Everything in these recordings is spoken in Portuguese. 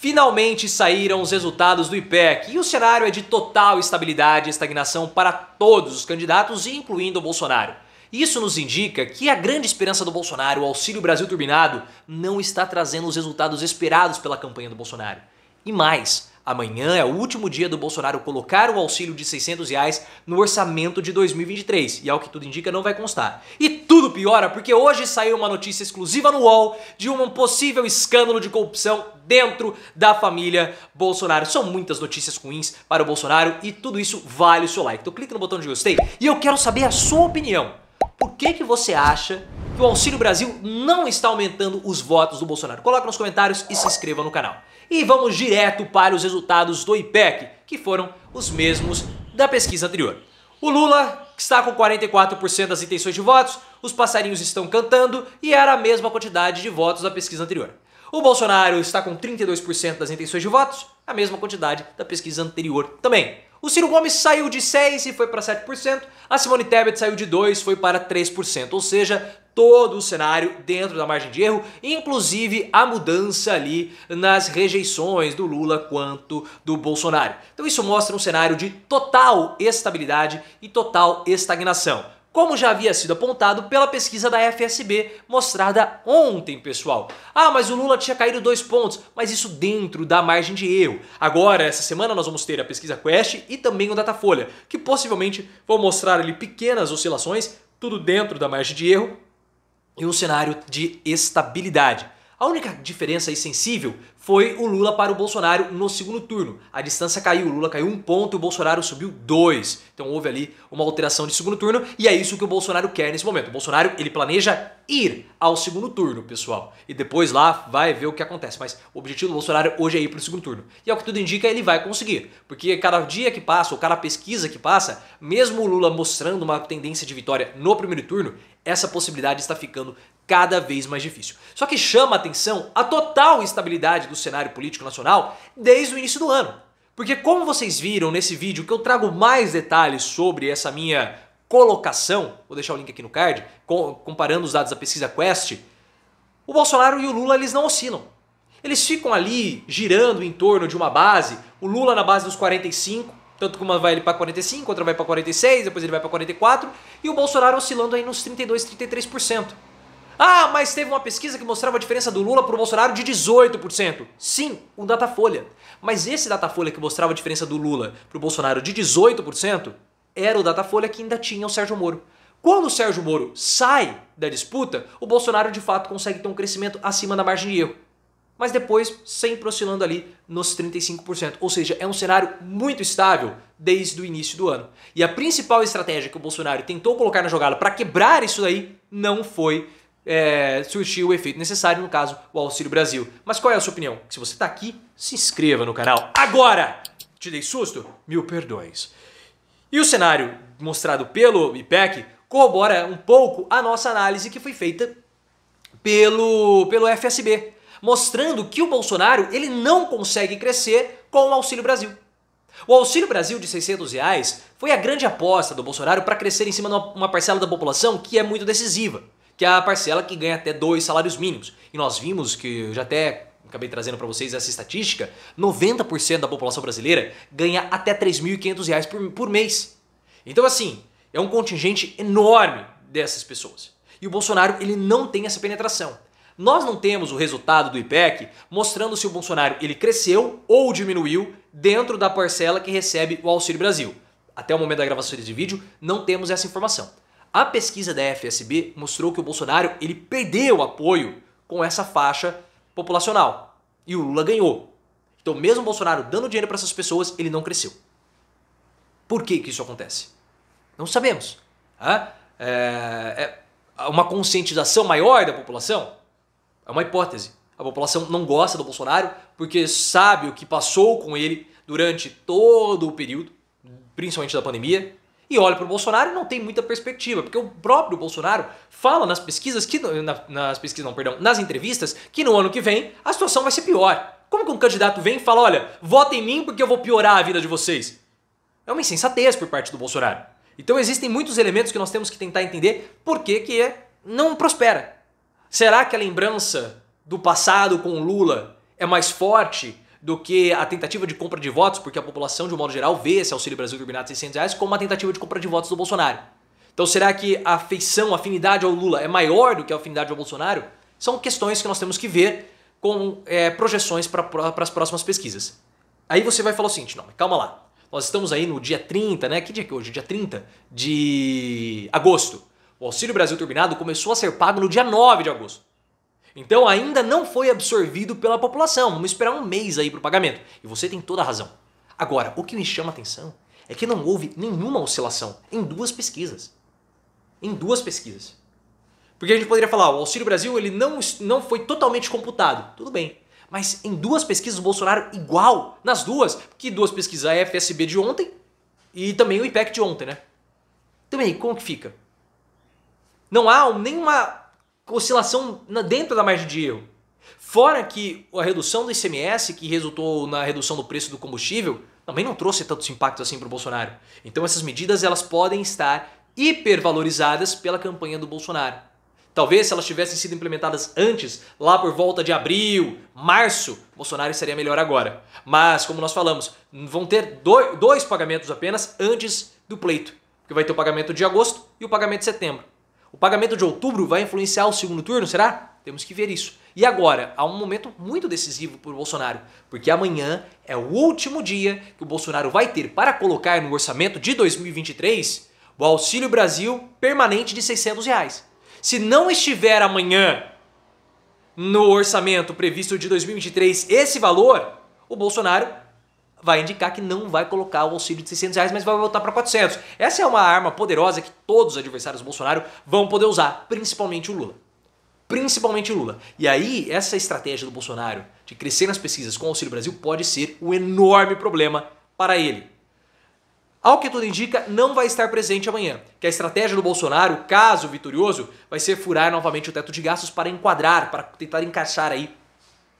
Finalmente saíram os resultados do IPEC e o cenário é de total estabilidade e estagnação para todos os candidatos, incluindo o Bolsonaro. Isso nos indica que a grande esperança do Bolsonaro, o Auxílio Brasil turbinado, não está trazendo os resultados esperados pela campanha do Bolsonaro. E mais, Amanhã é o último dia do Bolsonaro colocar o auxílio de 600 reais no orçamento de 2023 e, ao que tudo indica, não vai constar. E tudo piora porque hoje saiu uma notícia exclusiva no UOL de um possível escândalo de corrupção dentro da família Bolsonaro. São muitas notícias ruins para o Bolsonaro e tudo isso vale o seu like. Então clica no botão de gostei e eu quero saber a sua opinião. Por que, que você acha que o Auxílio Brasil não está aumentando os votos do Bolsonaro? Coloca nos comentários e se inscreva no canal. E vamos direto para os resultados do IPEC, que foram os mesmos da pesquisa anterior. O Lula está com 44% das intenções de votos, os passarinhos estão cantando e era a mesma quantidade de votos da pesquisa anterior. O Bolsonaro está com 32% das intenções de votos, a mesma quantidade da pesquisa anterior também. O Ciro Gomes saiu de 6% e foi para 7%, a Simone Tebet saiu de 2% e foi para 3%, ou seja, todo o cenário dentro da margem de erro, inclusive a mudança ali nas rejeições do Lula quanto do Bolsonaro. Então isso mostra um cenário de total estabilidade e total estagnação como já havia sido apontado pela pesquisa da FSB mostrada ontem, pessoal. Ah, mas o Lula tinha caído dois pontos, mas isso dentro da margem de erro. Agora, essa semana, nós vamos ter a pesquisa Quest e também o Datafolha, que possivelmente vão mostrar ali pequenas oscilações, tudo dentro da margem de erro e um cenário de estabilidade. A única diferença aí sensível foi o Lula para o Bolsonaro no segundo turno. A distância caiu, o Lula caiu um ponto e o Bolsonaro subiu dois. Então houve ali uma alteração de segundo turno e é isso que o Bolsonaro quer nesse momento. O Bolsonaro ele planeja ir ao segundo turno, pessoal. E depois lá vai ver o que acontece. Mas o objetivo do Bolsonaro hoje é ir para o segundo turno. E ao é que tudo indica, ele vai conseguir. Porque cada dia que passa, ou cada pesquisa que passa, mesmo o Lula mostrando uma tendência de vitória no primeiro turno, essa possibilidade está ficando cada vez mais difícil. Só que chama atenção a total instabilidade do cenário político nacional desde o início do ano. Porque, como vocês viram nesse vídeo, que eu trago mais detalhes sobre essa minha colocação, vou deixar o link aqui no card, comparando os dados da pesquisa Quest, o Bolsonaro e o Lula eles não oscilam. Eles ficam ali girando em torno de uma base, o Lula na base dos 45, tanto que uma vai ele para 45, outra vai para 46, depois ele vai para 44, e o Bolsonaro oscilando aí nos 32, 33%. Ah, mas teve uma pesquisa que mostrava a diferença do Lula para o Bolsonaro de 18%. Sim, o Datafolha. Mas esse Datafolha que mostrava a diferença do Lula para o Bolsonaro de 18% era o Datafolha que ainda tinha o Sérgio Moro. Quando o Sérgio Moro sai da disputa, o Bolsonaro de fato consegue ter um crescimento acima da margem de erro. Mas depois sempre oscilando ali nos 35%. Ou seja, é um cenário muito estável desde o início do ano. E a principal estratégia que o Bolsonaro tentou colocar na jogada para quebrar isso daí não foi é, surtir o efeito necessário, no caso, o Auxílio Brasil. Mas qual é a sua opinião? Se você está aqui, se inscreva no canal agora! Te dei susto? Mil perdões. E o cenário mostrado pelo IPEC corrobora um pouco a nossa análise que foi feita pelo, pelo FSB, mostrando que o Bolsonaro ele não consegue crescer com o Auxílio Brasil. O Auxílio Brasil de 600 reais foi a grande aposta do Bolsonaro para crescer em cima de uma parcela da população que é muito decisiva que é a parcela que ganha até dois salários mínimos. E nós vimos que eu já até acabei trazendo para vocês essa estatística, 90% da população brasileira ganha até R$ 3.500 por, por mês. Então assim, é um contingente enorme dessas pessoas. E o Bolsonaro ele não tem essa penetração. Nós não temos o resultado do IPEC mostrando se o Bolsonaro ele cresceu ou diminuiu dentro da parcela que recebe o Auxílio Brasil. Até o momento da gravação desse vídeo, não temos essa informação. A pesquisa da FSB mostrou que o Bolsonaro ele perdeu apoio com essa faixa populacional e o Lula ganhou. Então, mesmo o Bolsonaro dando dinheiro para essas pessoas, ele não cresceu. Por que, que isso acontece? Não sabemos. Ah, é, é uma conscientização maior da população? É uma hipótese. A população não gosta do Bolsonaro porque sabe o que passou com ele durante todo o período, principalmente da pandemia, e olha para o Bolsonaro e não tem muita perspectiva, porque o próprio Bolsonaro fala nas pesquisas que na, nas pesquisas não, perdão, nas entrevistas que no ano que vem a situação vai ser pior. Como que um candidato vem e fala, olha, vota em mim porque eu vou piorar a vida de vocês? É uma insensatez por parte do Bolsonaro. Então existem muitos elementos que nós temos que tentar entender por que que é, não prospera. Será que a lembrança do passado com Lula é mais forte do que a tentativa de compra de votos, porque a população, de um modo geral, vê esse Auxílio Brasil turbinado de 600 reais como uma tentativa de compra de votos do Bolsonaro. Então, será que a afeição, a afinidade ao Lula é maior do que a afinidade ao Bolsonaro? São questões que nós temos que ver com é, projeções para as próximas pesquisas. Aí você vai falar o seguinte, não, calma lá. Nós estamos aí no dia 30, né? Que dia que é hoje? Dia 30 de agosto. O Auxílio Brasil Turbinado começou a ser pago no dia 9 de agosto. Então ainda não foi absorvido pela população. Vamos esperar um mês aí para o pagamento. E você tem toda a razão. Agora, o que me chama a atenção é que não houve nenhuma oscilação em duas pesquisas. Em duas pesquisas. Porque a gente poderia falar, o Auxílio Brasil ele não, não foi totalmente computado. Tudo bem. Mas em duas pesquisas o Bolsonaro igual, nas duas, que duas pesquisas, a FSB de ontem e também o IPEC de ontem, né? Também, então, como que fica? Não há nenhuma oscilação dentro da margem de erro. Fora que a redução do ICMS, que resultou na redução do preço do combustível, também não trouxe tantos impactos assim para o Bolsonaro. Então essas medidas elas podem estar hipervalorizadas pela campanha do Bolsonaro. Talvez se elas tivessem sido implementadas antes, lá por volta de abril, março, Bolsonaro estaria melhor agora. Mas, como nós falamos, vão ter dois pagamentos apenas antes do pleito. Porque vai ter o pagamento de agosto e o pagamento de setembro. O pagamento de outubro vai influenciar o segundo turno, será? Temos que ver isso. E agora, há um momento muito decisivo para o Bolsonaro, porque amanhã é o último dia que o Bolsonaro vai ter para colocar no orçamento de 2023 o Auxílio Brasil permanente de 600 reais. Se não estiver amanhã no orçamento previsto de 2023 esse valor, o Bolsonaro vai indicar que não vai colocar o auxílio de 600 reais, mas vai voltar para 400. Essa é uma arma poderosa que todos os adversários do Bolsonaro vão poder usar, principalmente o Lula. Principalmente o Lula. E aí, essa estratégia do Bolsonaro de crescer nas pesquisas com o Auxílio Brasil pode ser um enorme problema para ele. Ao que tudo indica, não vai estar presente amanhã, que a estratégia do Bolsonaro, caso vitorioso, vai ser furar novamente o teto de gastos para enquadrar, para tentar encaixar aí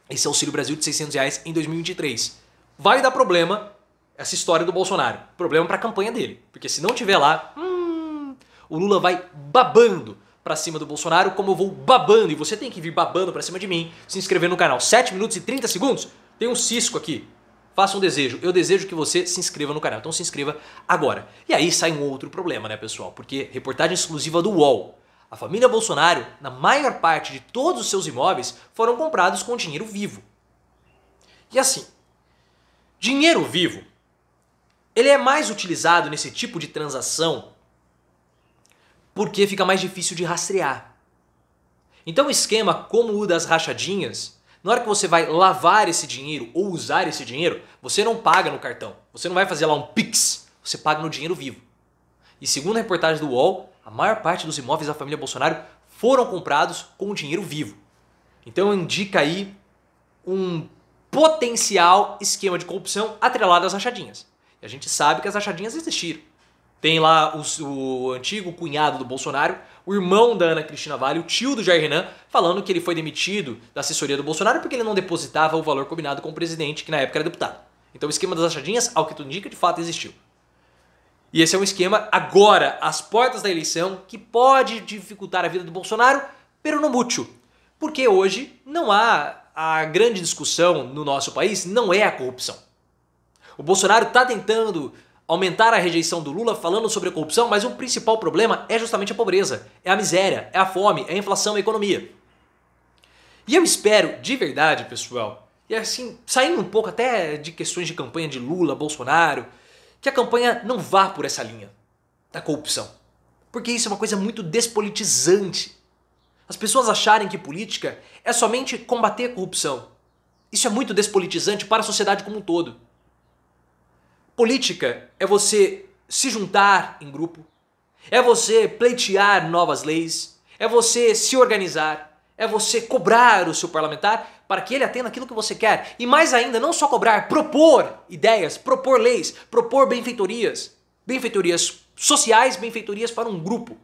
esse Auxílio Brasil de 600 reais em 2023 vai dar problema essa história do Bolsonaro. Problema para a campanha dele. Porque se não tiver lá, hum, o Lula vai babando para cima do Bolsonaro, como eu vou babando, e você tem que vir babando para cima de mim, se inscrever no canal. 7 minutos e 30 segundos? Tem um cisco aqui. Faça um desejo. Eu desejo que você se inscreva no canal. Então se inscreva agora. E aí sai um outro problema, né, pessoal? Porque reportagem exclusiva do UOL. A família Bolsonaro, na maior parte de todos os seus imóveis, foram comprados com dinheiro vivo. E assim, Dinheiro vivo, ele é mais utilizado nesse tipo de transação porque fica mais difícil de rastrear. Então um esquema como o das rachadinhas, na hora que você vai lavar esse dinheiro ou usar esse dinheiro, você não paga no cartão. Você não vai fazer lá um Pix, você paga no dinheiro vivo. E segundo a reportagem do UOL, a maior parte dos imóveis da família Bolsonaro foram comprados com dinheiro vivo. Então indica aí um potencial esquema de corrupção atrelado às rachadinhas. E a gente sabe que as rachadinhas existiram. Tem lá o, o, antigo cunhado do Bolsonaro, o irmão da Ana Cristina Vale, o tio do Jair Renan, falando que ele foi demitido da assessoria do Bolsonaro porque ele não depositava o valor combinado com o presidente, que na época era deputado. Então o esquema das rachadinhas, ao que tudo indica, de fato existiu. E esse é um esquema, agora, às portas da eleição, que pode dificultar a vida do Bolsonaro, pero não útil. Porque hoje não há a grande discussão no nosso país não é a corrupção. O Bolsonaro está tentando aumentar a rejeição do Lula falando sobre a corrupção, mas o principal problema é justamente a pobreza, é a miséria, é a fome, é a inflação, é a economia. E eu espero, de verdade, pessoal, e assim, saindo um pouco até de questões de campanha de Lula, Bolsonaro, que a campanha não vá por essa linha da corrupção. Porque isso é uma coisa muito despolitizante as pessoas acharem que política é somente combater a corrupção. Isso é muito despolitizante para a sociedade como um todo. Política é você se juntar em grupo, é você pleitear novas leis, é você se organizar, é você cobrar o seu parlamentar para que ele atenda aquilo que você quer. E mais ainda, não só cobrar, propor ideias, propor leis, propor benfeitorias, benfeitorias sociais, benfeitorias para um grupo.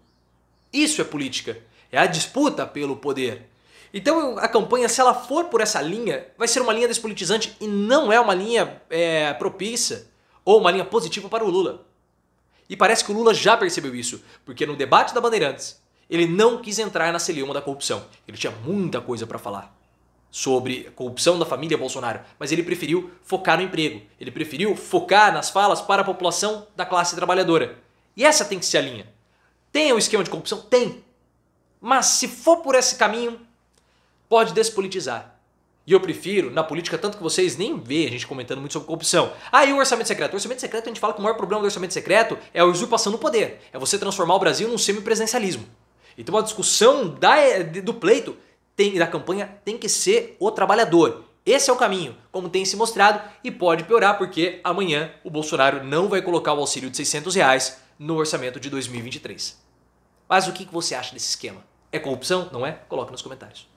Isso é política é a disputa pelo poder. Então a campanha, se ela for por essa linha, vai ser uma linha despolitizante e não é uma linha é, propícia ou uma linha positiva para o Lula. E parece que o Lula já percebeu isso, porque no debate da Bandeirantes, ele não quis entrar na celeuma da corrupção. Ele tinha muita coisa para falar sobre a corrupção da família Bolsonaro, mas ele preferiu focar no emprego. Ele preferiu focar nas falas para a população da classe trabalhadora. E essa tem que ser a linha. Tem um esquema de corrupção? Tem. Mas se for por esse caminho, pode despolitizar. E eu prefiro, na política, tanto que vocês nem veem a gente comentando muito sobre corrupção. Ah, e o orçamento secreto? O orçamento secreto, a gente fala que o maior problema do orçamento secreto é a usurpação do poder. É você transformar o Brasil num semipresidencialismo. Então a discussão da, do pleito, tem, da campanha, tem que ser o trabalhador. Esse é o caminho, como tem se mostrado, e pode piorar porque amanhã o Bolsonaro não vai colocar o auxílio de 600 reais no orçamento de 2023. Mas o que você acha desse esquema? É corrupção? Não é? Coloca nos comentários.